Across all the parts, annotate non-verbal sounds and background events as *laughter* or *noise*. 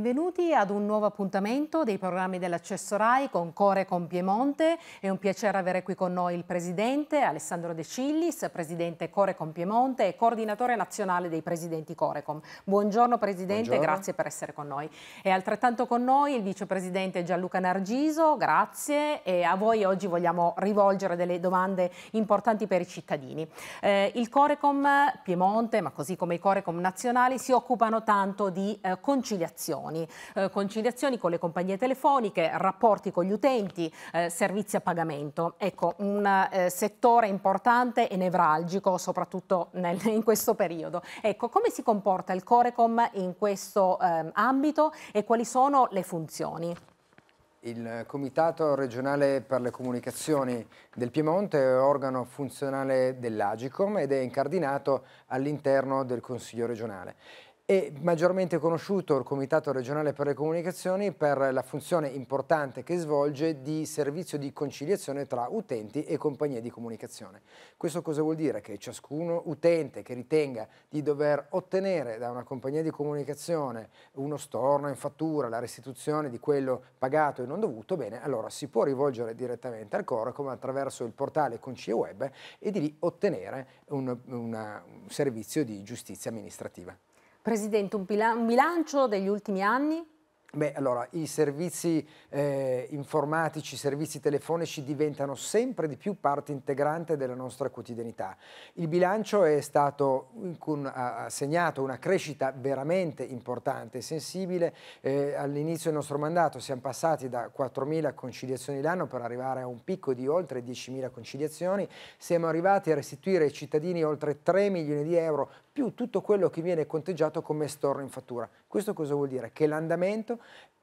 benvenuti ad un nuovo appuntamento dei programmi dell'accesso RAI con Core con Piemonte. È un piacere avere qui con noi il presidente Alessandro De Cillis, presidente Core con Piemonte e coordinatore nazionale dei presidenti Corecom. Buongiorno presidente, Buongiorno. grazie per essere con noi. E altrettanto con noi il vicepresidente Gianluca Nargiso, grazie e a voi oggi vogliamo rivolgere delle domande importanti per i cittadini. Eh, il Corecom Piemonte, ma così come i Corecom nazionali, si occupano tanto di eh, conciliazione conciliazioni, eh, conciliazioni con le compagnie telefoniche, rapporti con gli utenti, eh, servizi a pagamento. Ecco, un eh, settore importante e nevralgico soprattutto nel, *laughs* in questo periodo. Ecco, come si comporta il Corecom in questo ehm, ambito e quali sono le funzioni? Il Comitato regionale per le comunicazioni del Piemonte è organo funzionale dell'Agicom ed è incardinato all'interno del Consiglio regionale è maggiormente conosciuto il Comitato regionale per le comunicazioni per la funzione importante che svolge di servizio di conciliazione tra utenti e compagnie di comunicazione. Questo cosa vuol dire? Che ciascun utente che ritenga di dover ottenere da una compagnia di comunicazione uno storno in fattura, la restituzione di quello pagato e non dovuto, bene, allora si può rivolgere direttamente al Corecom attraverso il portale Concie Web e di lì ottenere un, una, un servizio di giustizia amministrativa. Presidente, un, un bilancio degli ultimi anni? Beh, allora, i servizi eh, informatici, i servizi telefonici diventano sempre di più parte integrante della nostra quotidianità. Il bilancio è stato un, ha segnato una crescita veramente importante e sensibile. Eh, all'inizio del nostro mandato siamo passati da 4.000 conciliazioni l'anno per arrivare a un picco di oltre 10.000 conciliazioni. Siamo arrivati a restituire ai cittadini oltre 3 milioni di euro più tutto quello che viene conteggiato come storno in fattura. Questo cosa vuol dire? Che l'andamento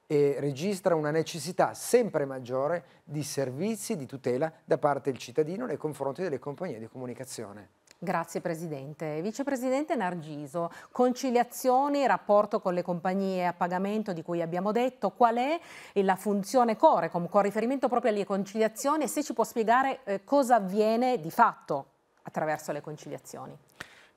eh, registra una necessità sempre maggiore di servizi di tutela da parte del cittadino nei confronti delle compagnie di comunicazione. Grazie Presidente. Vicepresidente Nargiso, conciliazioni, rapporto con le compagnie a pagamento di cui abbiamo detto, qual è la funzione Corecom con riferimento proprio alle conciliazioni e se ci può spiegare eh, cosa avviene di fatto attraverso le conciliazioni?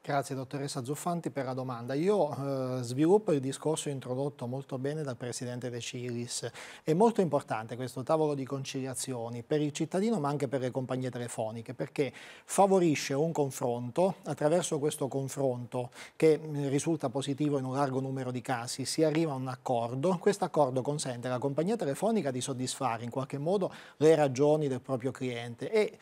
Grazie dottoressa Zuffanti per la domanda. Io eh, sviluppo il discorso introdotto molto bene dal presidente De Ciris. È molto importante questo tavolo di conciliazioni per il cittadino ma anche per le compagnie telefoniche perché favorisce un confronto, attraverso questo confronto che mm, risulta positivo in un largo numero di casi si arriva a un accordo, questo accordo consente alla compagnia telefonica di soddisfare in qualche modo le ragioni del proprio cliente e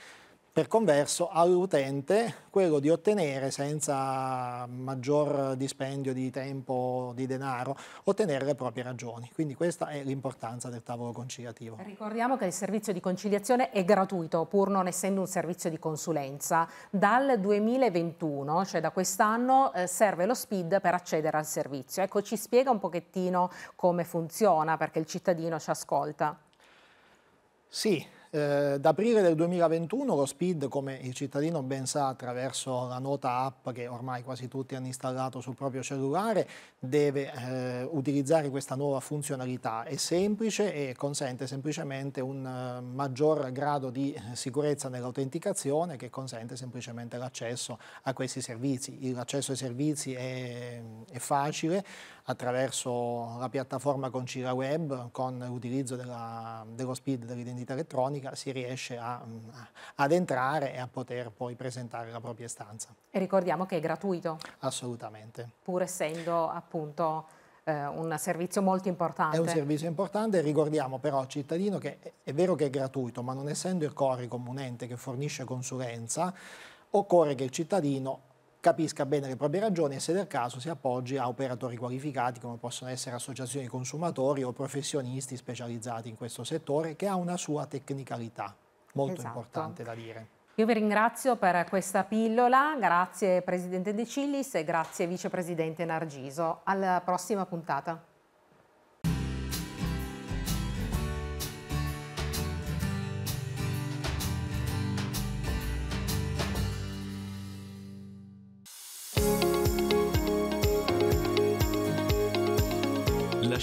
per converso all'utente quello di ottenere senza maggior dispendio di tempo, di denaro, ottenere le proprie ragioni. Quindi questa è l'importanza del tavolo conciliativo. Ricordiamo che il servizio di conciliazione è gratuito, pur non essendo un servizio di consulenza. Dal 2021, cioè da quest'anno, eh, serve lo SPID per accedere al servizio. Ecco, ci spiega un pochettino come funziona, perché il cittadino ci ascolta. Sì, eh, da aprile del 2021 lo SPID, come il cittadino ben sa attraverso la nota app che ormai quasi tutti hanno installato sul proprio cellulare, deve eh, utilizzare questa nuova funzionalità. È semplice e consente semplicemente un uh, maggior grado di eh, sicurezza nell'autenticazione che consente semplicemente l'accesso a questi servizi. L'accesso ai servizi è, è facile, attraverso la piattaforma Concira Web, con l'utilizzo dello SPID dell'identità elettronica, si riesce mm, a, ad entrare e a poter poi presentare la propria stanza. E ricordiamo che è gratuito? Assolutamente. Pur essendo appunto eh, un servizio molto importante. È un servizio importante, ricordiamo però al cittadino che è vero che è gratuito, ma non essendo il Coricom un ente che fornisce consulenza, occorre che il cittadino capisca bene le proprie ragioni e se del caso si appoggi a operatori qualificati come possono essere associazioni di consumatori o professionisti specializzati in questo settore che ha una sua tecnicalità molto esatto. importante da dire. Io vi ringrazio per questa pillola, grazie Presidente De Cillis e grazie Vicepresidente Nargiso. Alla prossima puntata.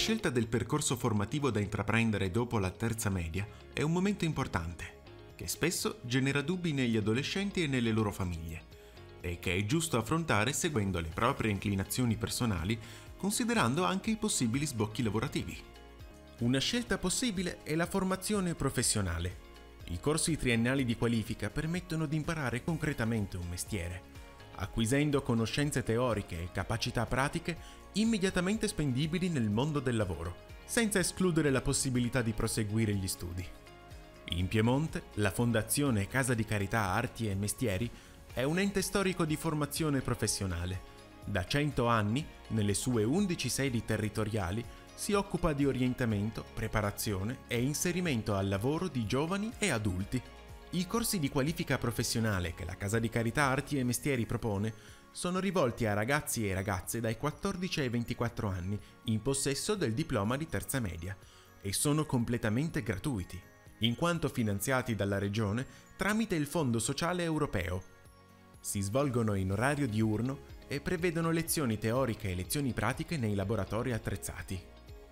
scelta del percorso formativo da intraprendere dopo la terza media è un momento importante, che spesso genera dubbi negli adolescenti e nelle loro famiglie, e che è giusto affrontare seguendo le proprie inclinazioni personali, considerando anche i possibili sbocchi lavorativi. Una scelta possibile è la formazione professionale. I corsi triennali di qualifica permettono di imparare concretamente un mestiere acquisendo conoscenze teoriche e capacità pratiche immediatamente spendibili nel mondo del lavoro, senza escludere la possibilità di proseguire gli studi. In Piemonte, la Fondazione Casa di Carità Arti e Mestieri è un ente storico di formazione professionale. Da 100 anni, nelle sue 11 sedi territoriali, si occupa di orientamento, preparazione e inserimento al lavoro di giovani e adulti i corsi di qualifica professionale che la Casa di Carità Arti e Mestieri propone sono rivolti a ragazzi e ragazze dai 14 ai 24 anni in possesso del diploma di terza media e sono completamente gratuiti, in quanto finanziati dalla Regione tramite il Fondo Sociale Europeo. Si svolgono in orario diurno e prevedono lezioni teoriche e lezioni pratiche nei laboratori attrezzati.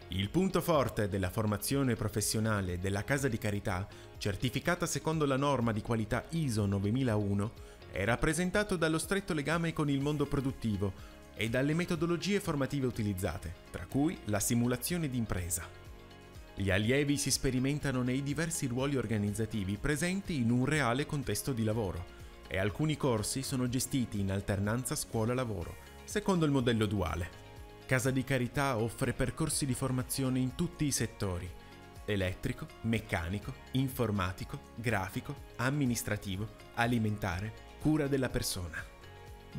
Il punto forte della formazione professionale della Casa di Carità, certificata secondo la norma di qualità ISO 9001, è rappresentato dallo stretto legame con il mondo produttivo e dalle metodologie formative utilizzate, tra cui la simulazione d'impresa. Gli allievi si sperimentano nei diversi ruoli organizzativi presenti in un reale contesto di lavoro e alcuni corsi sono gestiti in alternanza scuola-lavoro, secondo il modello duale. Casa di Carità offre percorsi di formazione in tutti i settori, elettrico, meccanico, informatico, grafico, amministrativo, alimentare, cura della persona.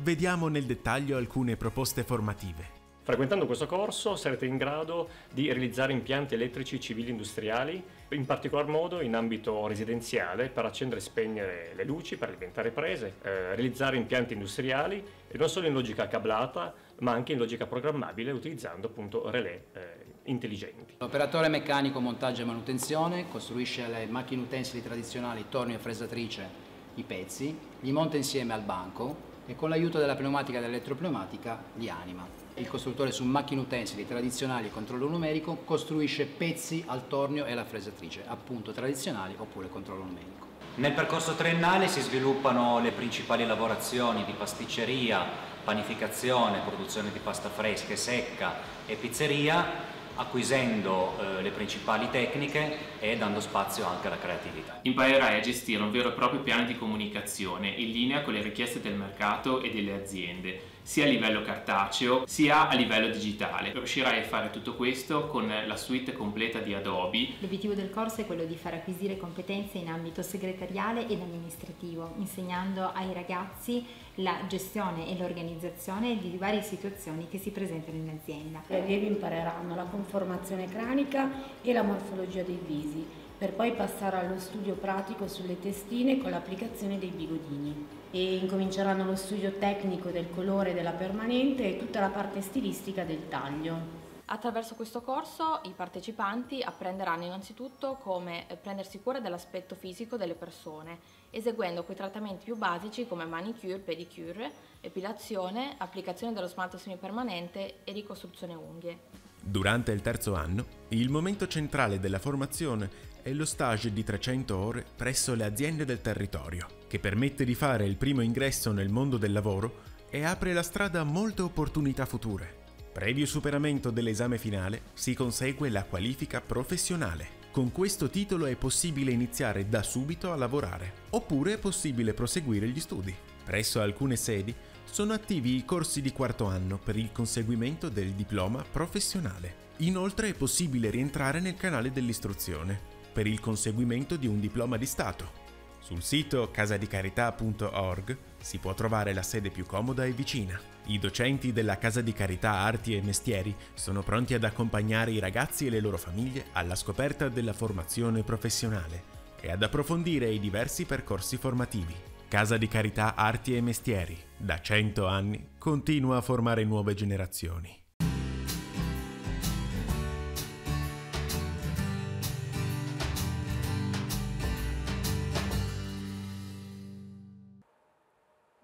Vediamo nel dettaglio alcune proposte formative. Frequentando questo corso sarete in grado di realizzare impianti elettrici civili industriali, in particolar modo in ambito residenziale per accendere e spegnere le luci, per alimentare prese, eh, realizzare impianti industriali e non solo in logica cablata ma anche in logica programmabile utilizzando appunto relè eh, intelligenti. L'operatore meccanico montaggio e manutenzione costruisce le macchine utensili tradizionali, torni e fresatrice, i pezzi, li monta insieme al banco e con l'aiuto della pneumatica e dell'elettropneumatica li anima il costruttore su macchine utensili tradizionali e controllo numerico costruisce pezzi al tornio e alla fresatrice, appunto tradizionali oppure controllo numerico. Nel percorso triennale si sviluppano le principali lavorazioni di pasticceria, panificazione, produzione di pasta fresca e secca e pizzeria acquisendo eh, le principali tecniche e dando spazio anche alla creatività. Imparerai a gestire un vero e proprio piano di comunicazione in linea con le richieste del mercato e delle aziende, sia a livello cartaceo sia a livello digitale. Riuscirai a fare tutto questo con la suite completa di Adobe. L'obiettivo del corso è quello di far acquisire competenze in ambito segretariale ed amministrativo, insegnando ai ragazzi la gestione e l'organizzazione di varie situazioni che si presentano in azienda. Gli allievi impareranno la conformazione cranica e la morfologia dei visi, per poi passare allo studio pratico sulle testine con l'applicazione dei bigodini e incominceranno lo studio tecnico del colore della permanente e tutta la parte stilistica del taglio. Attraverso questo corso i partecipanti apprenderanno innanzitutto come prendersi cura dell'aspetto fisico delle persone, eseguendo quei trattamenti più basici come manicure, pedicure, epilazione, applicazione dello smalto semipermanente e ricostruzione unghie. Durante il terzo anno, il momento centrale della formazione è lo stage di 300 ore presso le aziende del territorio, che permette di fare il primo ingresso nel mondo del lavoro e apre la strada a molte opportunità future. Previo superamento dell'esame finale si consegue la qualifica professionale. Con questo titolo è possibile iniziare da subito a lavorare, oppure è possibile proseguire gli studi. Presso alcune sedi sono attivi i corsi di quarto anno per il conseguimento del diploma professionale. Inoltre è possibile rientrare nel canale dell'istruzione per il conseguimento di un diploma di Stato. Sul sito casadicarità.org si può trovare la sede più comoda e vicina. I docenti della Casa di Carità Arti e Mestieri sono pronti ad accompagnare i ragazzi e le loro famiglie alla scoperta della formazione professionale e ad approfondire i diversi percorsi formativi. Casa di Carità Arti e Mestieri, da 100 anni, continua a formare nuove generazioni.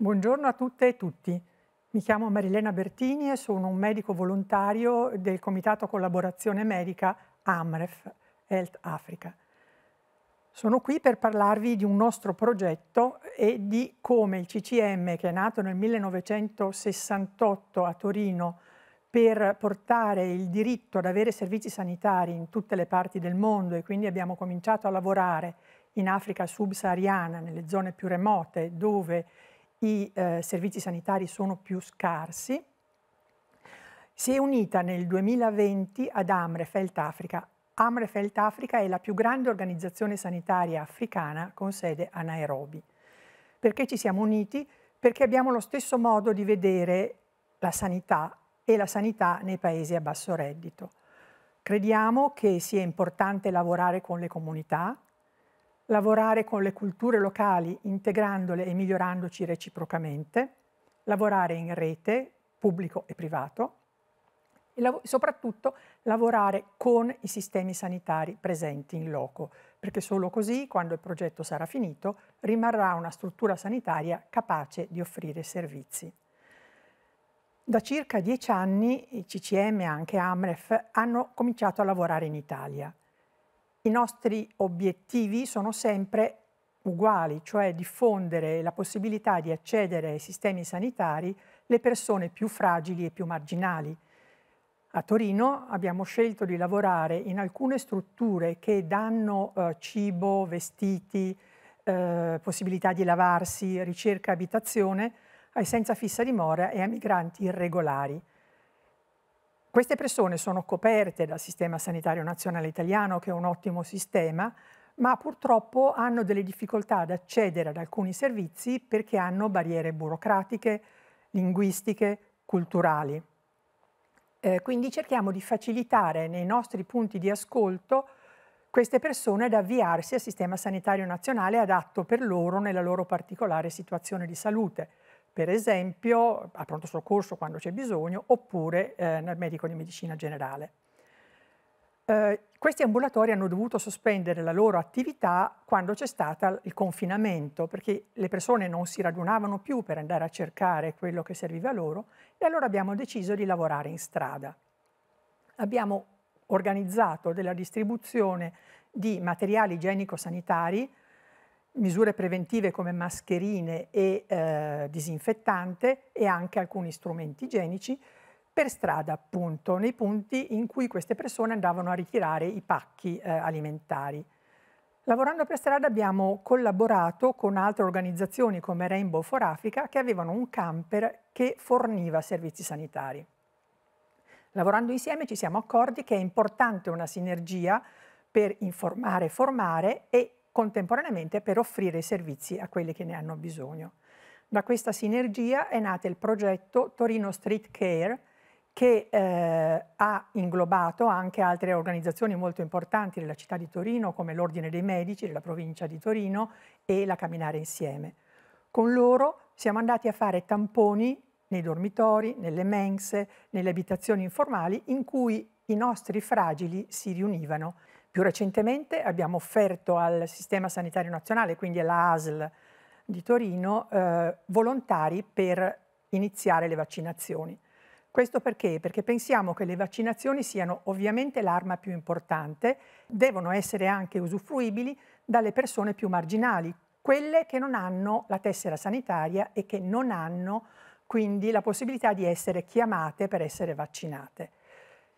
Buongiorno a tutte e tutti. Mi chiamo Marilena Bertini e sono un medico volontario del Comitato Collaborazione Medica AMREF Health Africa. Sono qui per parlarvi di un nostro progetto e di come il CCM, che è nato nel 1968 a Torino per portare il diritto ad avere servizi sanitari in tutte le parti del mondo e quindi abbiamo cominciato a lavorare in Africa subsahariana, nelle zone più remote, dove i eh, servizi sanitari sono più scarsi, si è unita nel 2020 ad Amrefelt Africa. Amrefelt Africa è la più grande organizzazione sanitaria africana con sede a Nairobi. Perché ci siamo uniti? Perché abbiamo lo stesso modo di vedere la sanità e la sanità nei paesi a basso reddito. Crediamo che sia importante lavorare con le comunità, lavorare con le culture locali integrandole e migliorandoci reciprocamente, lavorare in rete, pubblico e privato, e lav soprattutto lavorare con i sistemi sanitari presenti in loco, perché solo così, quando il progetto sarà finito, rimarrà una struttura sanitaria capace di offrire servizi. Da circa dieci anni i CCM e anche AMREF hanno cominciato a lavorare in Italia i nostri obiettivi sono sempre uguali, cioè diffondere la possibilità di accedere ai sistemi sanitari le persone più fragili e più marginali. A Torino abbiamo scelto di lavorare in alcune strutture che danno eh, cibo, vestiti, eh, possibilità di lavarsi, ricerca abitazione ai senza fissa dimora e a migranti irregolari. Queste persone sono coperte dal Sistema Sanitario Nazionale Italiano, che è un ottimo sistema, ma purtroppo hanno delle difficoltà ad accedere ad alcuni servizi perché hanno barriere burocratiche, linguistiche, culturali. Eh, quindi cerchiamo di facilitare nei nostri punti di ascolto queste persone ad avviarsi al Sistema Sanitario Nazionale adatto per loro nella loro particolare situazione di salute per esempio a pronto soccorso quando c'è bisogno, oppure eh, nel medico di medicina generale. Eh, questi ambulatori hanno dovuto sospendere la loro attività quando c'è stato il confinamento, perché le persone non si radunavano più per andare a cercare quello che serviva loro e allora abbiamo deciso di lavorare in strada. Abbiamo organizzato della distribuzione di materiali igienico-sanitari misure preventive come mascherine e eh, disinfettante e anche alcuni strumenti igienici per strada appunto, nei punti in cui queste persone andavano a ritirare i pacchi eh, alimentari. Lavorando per strada abbiamo collaborato con altre organizzazioni come Rainbow for Africa che avevano un camper che forniva servizi sanitari. Lavorando insieme ci siamo accorti che è importante una sinergia per informare, formare e contemporaneamente per offrire i servizi a quelli che ne hanno bisogno. Da questa sinergia è nato il progetto Torino Street Care che eh, ha inglobato anche altre organizzazioni molto importanti della città di Torino come l'Ordine dei Medici della provincia di Torino e la Camminare Insieme. Con loro siamo andati a fare tamponi nei dormitori, nelle mense, nelle abitazioni informali in cui i nostri fragili si riunivano. Più recentemente abbiamo offerto al Sistema Sanitario Nazionale, quindi alla ASL di Torino, eh, volontari per iniziare le vaccinazioni. Questo perché? Perché pensiamo che le vaccinazioni siano ovviamente l'arma più importante, devono essere anche usufruibili dalle persone più marginali, quelle che non hanno la tessera sanitaria e che non hanno quindi la possibilità di essere chiamate per essere vaccinate.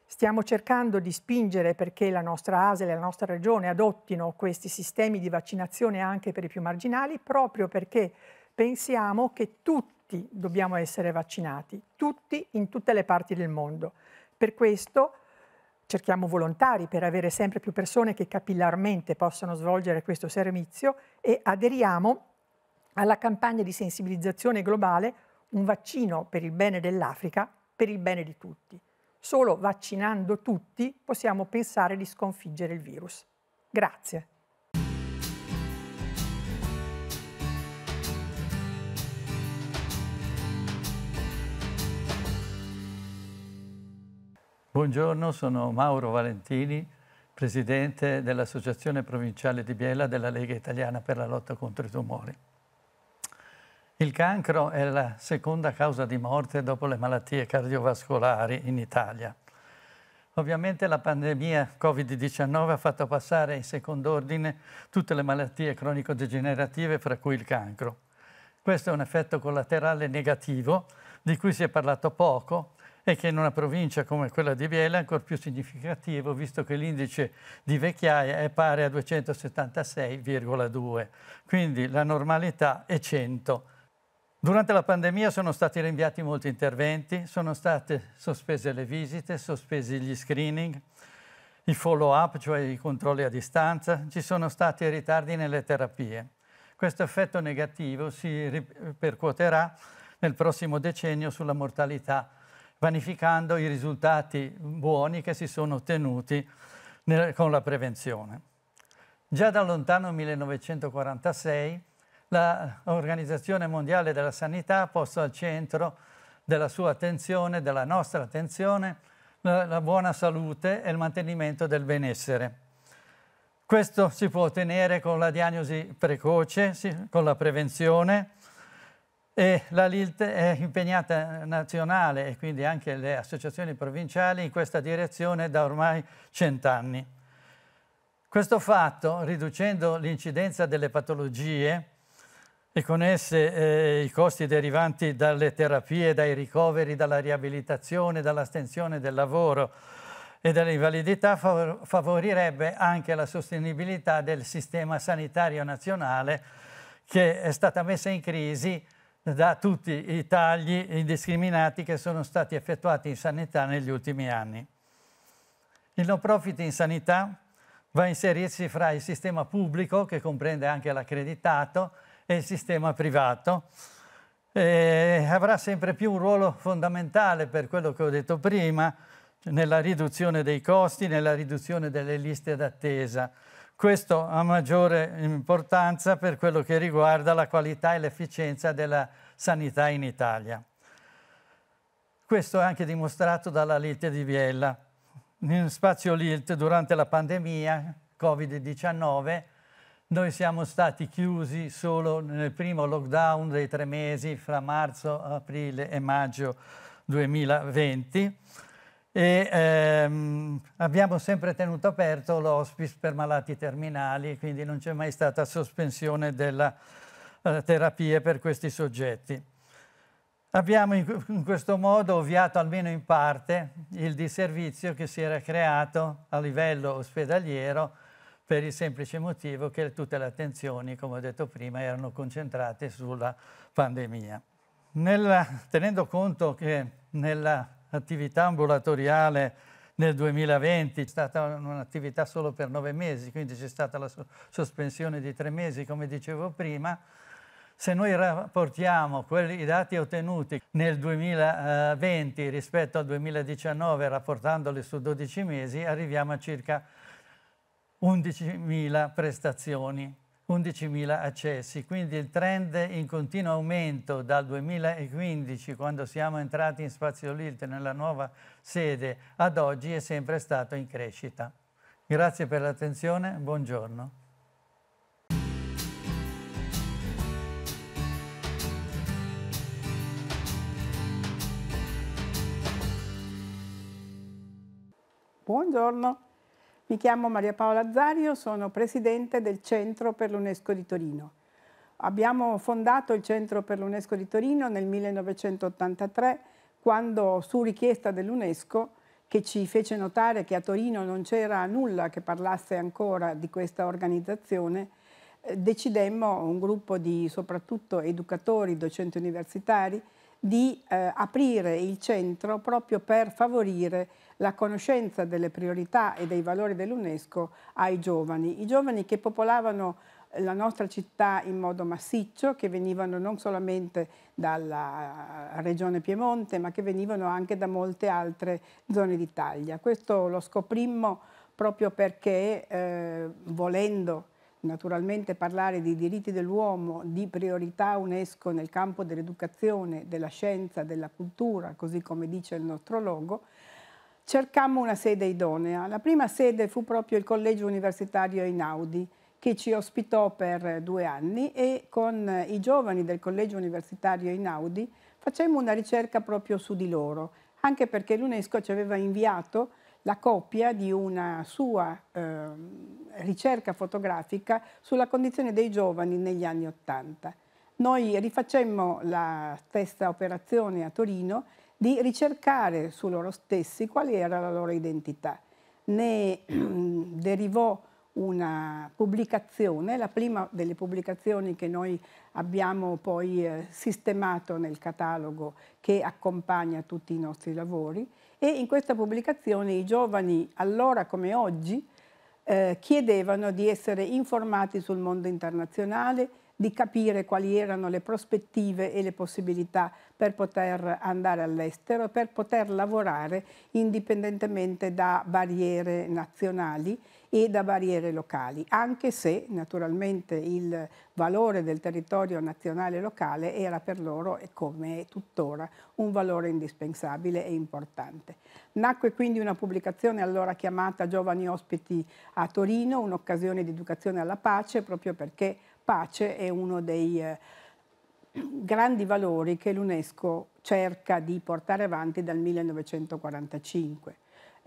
Stiamo cercando di spingere perché la nostra ASL e la nostra regione adottino questi sistemi di vaccinazione anche per i più marginali, proprio perché pensiamo che tutti dobbiamo essere vaccinati, tutti in tutte le parti del mondo. Per questo cerchiamo volontari per avere sempre più persone che capillarmente possano svolgere questo servizio e aderiamo alla campagna di sensibilizzazione globale Un vaccino per il bene dell'Africa, per il bene di tutti. Solo vaccinando tutti possiamo pensare di sconfiggere il virus. Grazie. Buongiorno, sono Mauro Valentini, presidente dell'Associazione Provinciale di Biella della Lega Italiana per la lotta contro i tumori. Il cancro è la seconda causa di morte dopo le malattie cardiovascolari in Italia. Ovviamente la pandemia Covid-19 ha fatto passare in secondo ordine tutte le malattie cronico-degenerative, fra cui il cancro. Questo è un effetto collaterale negativo di cui si è parlato poco e che in una provincia come quella di Biella è ancora più significativo, visto che l'indice di vecchiaia è pari a 276,2, quindi la normalità è 100 Durante la pandemia sono stati rinviati molti interventi, sono state sospese le visite, sospesi gli screening, i follow-up, cioè i controlli a distanza, ci sono stati ritardi nelle terapie. Questo effetto negativo si ripercuoterà nel prossimo decennio sulla mortalità, vanificando i risultati buoni che si sono ottenuti con la prevenzione. Già da lontano 1946 l'Organizzazione Mondiale della Sanità ha posto al centro della sua attenzione, della nostra attenzione, la, la buona salute e il mantenimento del benessere. Questo si può ottenere con la diagnosi precoce, sì, con la prevenzione e la LILT è impegnata nazionale e quindi anche le associazioni provinciali in questa direzione da ormai cent'anni. Questo fatto, riducendo l'incidenza delle patologie, e con esse eh, i costi derivanti dalle terapie, dai ricoveri, dalla riabilitazione, dall'astensione del lavoro e dall'invalidità favorirebbe anche la sostenibilità del sistema sanitario nazionale che è stata messa in crisi da tutti i tagli indiscriminati che sono stati effettuati in sanità negli ultimi anni. Il no profit in sanità va a inserirsi fra il sistema pubblico, che comprende anche l'accreditato, e il sistema privato. E avrà sempre più un ruolo fondamentale per quello che ho detto prima, nella riduzione dei costi, nella riduzione delle liste d'attesa. Questo ha maggiore importanza per quello che riguarda la qualità e l'efficienza della sanità in Italia. Questo è anche dimostrato dalla Lite di Biella. In spazio LILT durante la pandemia Covid-19 noi siamo stati chiusi solo nel primo lockdown dei tre mesi fra marzo, aprile e maggio 2020 e ehm, abbiamo sempre tenuto aperto l'hospice per malati terminali, quindi non c'è mai stata sospensione della eh, terapia per questi soggetti. Abbiamo in, in questo modo ovviato almeno in parte il disservizio che si era creato a livello ospedaliero per il semplice motivo che tutte le attenzioni, come ho detto prima, erano concentrate sulla pandemia. Nella, tenendo conto che nell'attività ambulatoriale nel 2020 è stata un'attività solo per nove mesi, quindi c'è stata la sospensione di tre mesi, come dicevo prima, se noi rapportiamo quelli, i dati ottenuti nel 2020 rispetto al 2019, rapportandoli su 12 mesi, arriviamo a circa 11.000 prestazioni, 11.000 accessi, quindi il trend in continuo aumento dal 2015, quando siamo entrati in Spazio Lilt nella nuova sede, ad oggi è sempre stato in crescita. Grazie per l'attenzione, buongiorno. Buongiorno. Mi chiamo Maria Paola Azzario, sono presidente del Centro per l'UNESCO di Torino. Abbiamo fondato il Centro per l'UNESCO di Torino nel 1983, quando su richiesta dell'UNESCO, che ci fece notare che a Torino non c'era nulla che parlasse ancora di questa organizzazione, eh, decidemmo, un gruppo di soprattutto educatori, docenti universitari, di eh, aprire il centro proprio per favorire la conoscenza delle priorità e dei valori dell'UNESCO ai giovani. I giovani che popolavano la nostra città in modo massiccio, che venivano non solamente dalla eh, regione Piemonte, ma che venivano anche da molte altre zone d'Italia. Questo lo scoprimmo proprio perché, eh, volendo naturalmente parlare di diritti dell'uomo, di priorità UNESCO nel campo dell'educazione, della scienza, della cultura, così come dice il nostro logo, cercammo una sede idonea. La prima sede fu proprio il Collegio Universitario Einaudi, che ci ospitò per due anni e con i giovani del Collegio Universitario Einaudi facemmo una ricerca proprio su di loro, anche perché l'UNESCO ci aveva inviato la copia di una sua eh, ricerca fotografica sulla condizione dei giovani negli anni Ottanta. Noi rifacemmo la stessa operazione a Torino di ricercare su loro stessi qual era la loro identità. Ne ehm, derivò una pubblicazione, la prima delle pubblicazioni che noi abbiamo poi eh, sistemato nel catalogo che accompagna tutti i nostri lavori, e in questa pubblicazione i giovani, allora come oggi, eh, chiedevano di essere informati sul mondo internazionale, di capire quali erano le prospettive e le possibilità per poter andare all'estero, per poter lavorare indipendentemente da barriere nazionali e da barriere locali, anche se naturalmente il valore del territorio nazionale e locale era per loro, e come è tuttora, un valore indispensabile e importante. Nacque quindi una pubblicazione allora chiamata Giovani ospiti a Torino, un'occasione di educazione alla pace, proprio perché pace è uno dei eh, grandi valori che l'UNESCO cerca di portare avanti dal 1945.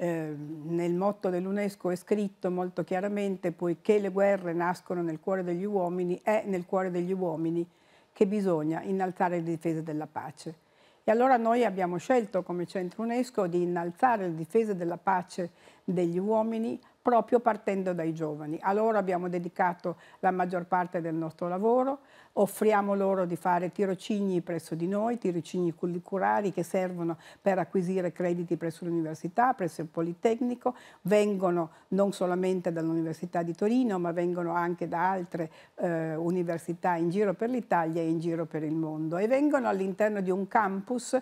Eh, nel motto dell'UNESCO è scritto molto chiaramente poiché le guerre nascono nel cuore degli uomini, è nel cuore degli uomini che bisogna innalzare le difese della pace. E allora noi abbiamo scelto come centro UNESCO di innalzare le difese della pace degli uomini proprio partendo dai giovani. A loro abbiamo dedicato la maggior parte del nostro lavoro, offriamo loro di fare tirocini presso di noi, tirocini curriculari che servono per acquisire crediti presso l'università, presso il Politecnico, vengono non solamente dall'Università di Torino, ma vengono anche da altre eh, università in giro per l'Italia e in giro per il mondo e vengono all'interno di un campus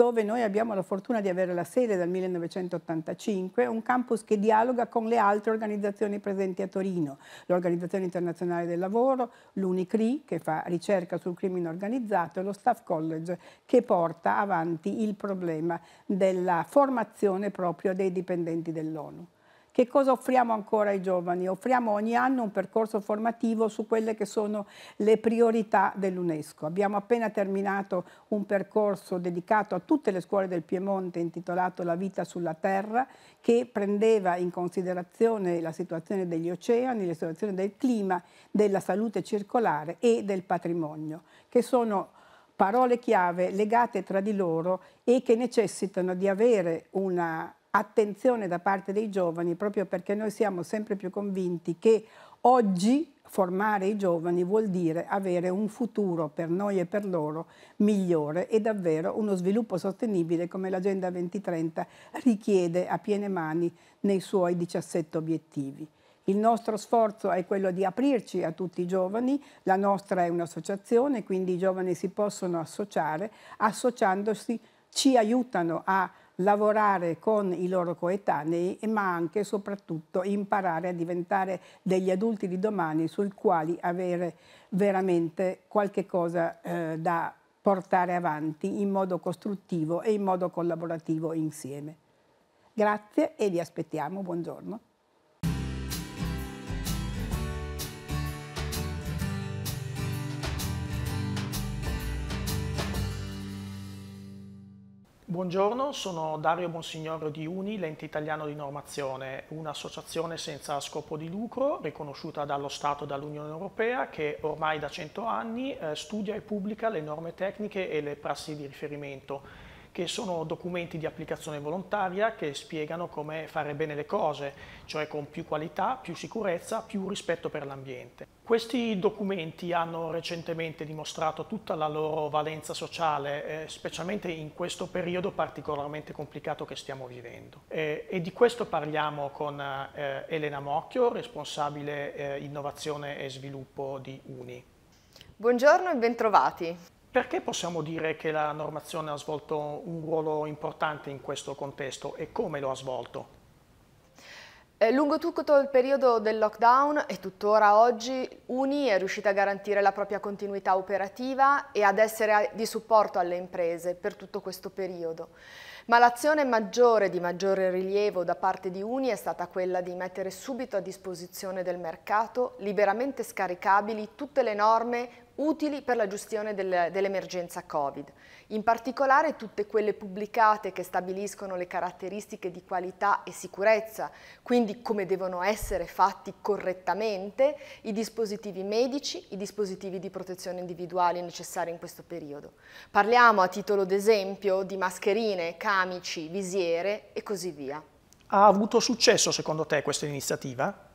dove noi abbiamo la fortuna di avere la sede dal 1985, un campus che dialoga con le altre organizzazioni presenti a Torino, l'Organizzazione Internazionale del Lavoro, l'UNICRI che fa ricerca sul crimine organizzato e lo Staff College che porta avanti il problema della formazione proprio dei dipendenti dell'ONU. Che cosa offriamo ancora ai giovani? Offriamo ogni anno un percorso formativo su quelle che sono le priorità dell'UNESCO. Abbiamo appena terminato un percorso dedicato a tutte le scuole del Piemonte intitolato La vita sulla terra che prendeva in considerazione la situazione degli oceani, la situazione del clima, della salute circolare e del patrimonio, che sono parole chiave legate tra di loro e che necessitano di avere una attenzione da parte dei giovani proprio perché noi siamo sempre più convinti che oggi formare i giovani vuol dire avere un futuro per noi e per loro migliore e davvero uno sviluppo sostenibile come l'Agenda 2030 richiede a piene mani nei suoi 17 obiettivi. Il nostro sforzo è quello di aprirci a tutti i giovani, la nostra è un'associazione, quindi i giovani si possono associare, associandosi ci aiutano a lavorare con i loro coetanei, ma anche e soprattutto imparare a diventare degli adulti di domani sui quali avere veramente qualche cosa eh, da portare avanti in modo costruttivo e in modo collaborativo insieme. Grazie e vi aspettiamo, buongiorno. Buongiorno, sono Dario Bonsignorio di Uni, l'ente italiano di normazione, un'associazione senza scopo di lucro riconosciuta dallo Stato e dall'Unione Europea che ormai da 100 anni eh, studia e pubblica le norme tecniche e le prassi di riferimento, che sono documenti di applicazione volontaria che spiegano come fare bene le cose, cioè con più qualità, più sicurezza, più rispetto per l'ambiente. Questi documenti hanno recentemente dimostrato tutta la loro valenza sociale, eh, specialmente in questo periodo particolarmente complicato che stiamo vivendo. Eh, e di questo parliamo con eh, Elena Mocchio, responsabile eh, innovazione e sviluppo di Uni. Buongiorno e bentrovati. Perché possiamo dire che la normazione ha svolto un ruolo importante in questo contesto e come lo ha svolto? Eh, lungo tutto il periodo del lockdown e tuttora oggi Uni è riuscita a garantire la propria continuità operativa e ad essere di supporto alle imprese per tutto questo periodo. Ma l'azione maggiore, di maggiore rilievo da parte di Uni è stata quella di mettere subito a disposizione del mercato liberamente scaricabili tutte le norme utili per la gestione del, dell'emergenza Covid, in particolare tutte quelle pubblicate che stabiliscono le caratteristiche di qualità e sicurezza, quindi come devono essere fatti correttamente i dispositivi medici, i dispositivi di protezione individuale necessari in questo periodo. Parliamo a titolo d'esempio di mascherine, camici, visiere e così via. Ha avuto successo secondo te questa iniziativa?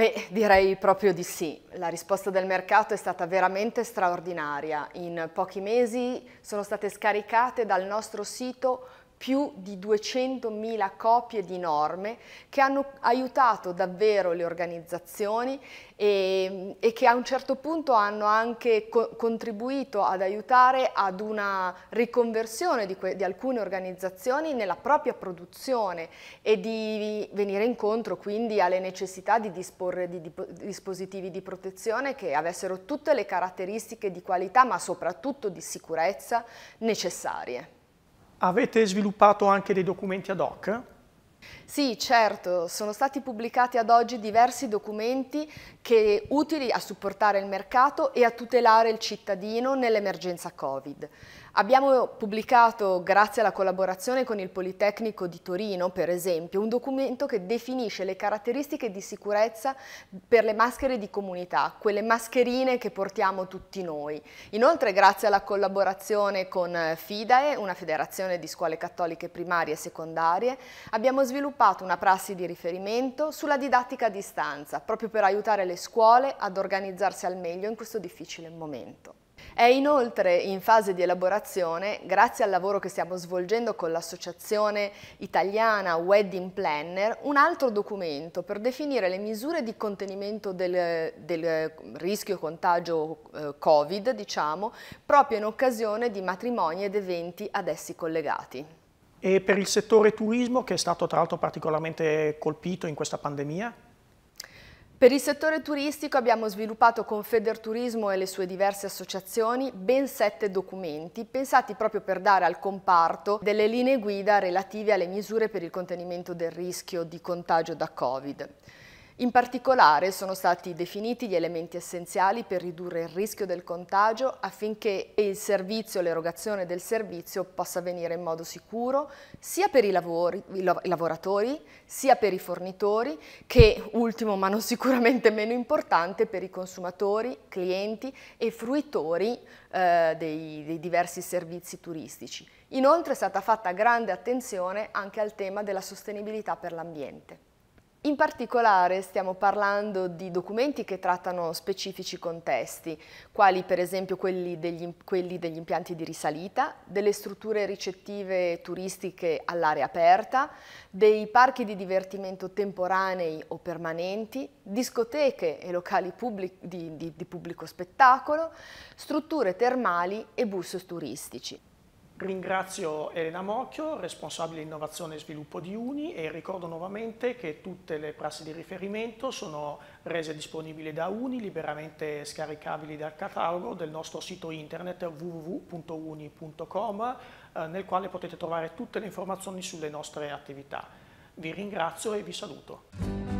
Beh, direi proprio di sì. La risposta del mercato è stata veramente straordinaria. In pochi mesi sono state scaricate dal nostro sito più di 200.000 copie di norme che hanno aiutato davvero le organizzazioni e, e che a un certo punto hanno anche co contribuito ad aiutare ad una riconversione di, di, alcune organizzazioni nella propria produzione e di venire incontro quindi alle necessità di disporre di dip dispositivi di protezione che avessero tutte le caratteristiche di qualità ma soprattutto di sicurezza necessarie. Avete sviluppato anche dei documenti ad hoc? Sì, certo, sono stati pubblicati ad oggi diversi documenti che, utili a supportare il mercato e a tutelare il cittadino nell'emergenza Covid. Abbiamo pubblicato, grazie alla collaborazione con il Politecnico di Torino, per esempio, un documento che definisce le caratteristiche di sicurezza per le maschere di comunità, quelle mascherine che portiamo tutti noi. Inoltre, grazie alla collaborazione con eh, FIDAE, una federazione di scuole cattoliche primarie e secondarie, abbiamo sviluppato una prassi di riferimento sulla didattica a distanza, proprio per aiutare le scuole ad organizzarsi al meglio in questo difficile momento. È inoltre in fase di elaborazione, grazie al lavoro che stiamo svolgendo con l'associazione italiana Wedding Planner, un altro documento per definire le misure di contenimento del, del eh, rischio contagio eh, Covid, diciamo, proprio in occasione di matrimoni ed eventi ad essi collegati. E per il settore turismo, che è stato tra l'altro particolarmente colpito in questa pandemia? Per il settore turistico abbiamo sviluppato con Federturismo e le sue diverse associazioni ben sette documenti pensati proprio per dare al comparto delle linee guida relative alle misure per il contenimento del rischio di contagio da Covid. In particolare sono stati definiti gli elementi essenziali per ridurre il rischio del contagio affinché il servizio, l'erogazione del servizio possa avvenire in modo sicuro sia per i, lavori, i lavoratori, sia per i fornitori che, ultimo ma non sicuramente meno importante, per i consumatori, clienti e fruitori eh, dei, dei diversi servizi turistici. Inoltre è stata fatta grande attenzione anche al tema della sostenibilità per l'ambiente. In particolare stiamo parlando di documenti che trattano specifici contesti, quali per esempio quelli degli, quelli degli impianti di risalita, delle strutture ricettive turistiche all'aria aperta, dei parchi di divertimento temporanei o permanenti, discoteche e locali pubblic di, di, di pubblico spettacolo, strutture termali e bus turistici. Ringrazio Elena Mocchio, responsabile innovazione e sviluppo di Uni e ricordo nuovamente che tutte le prassi di riferimento sono rese disponibili da Uni, liberamente scaricabili dal catalogo del nostro sito internet www.uni.com eh, nel quale potete trovare tutte le informazioni sulle nostre attività. Vi ringrazio e vi saluto.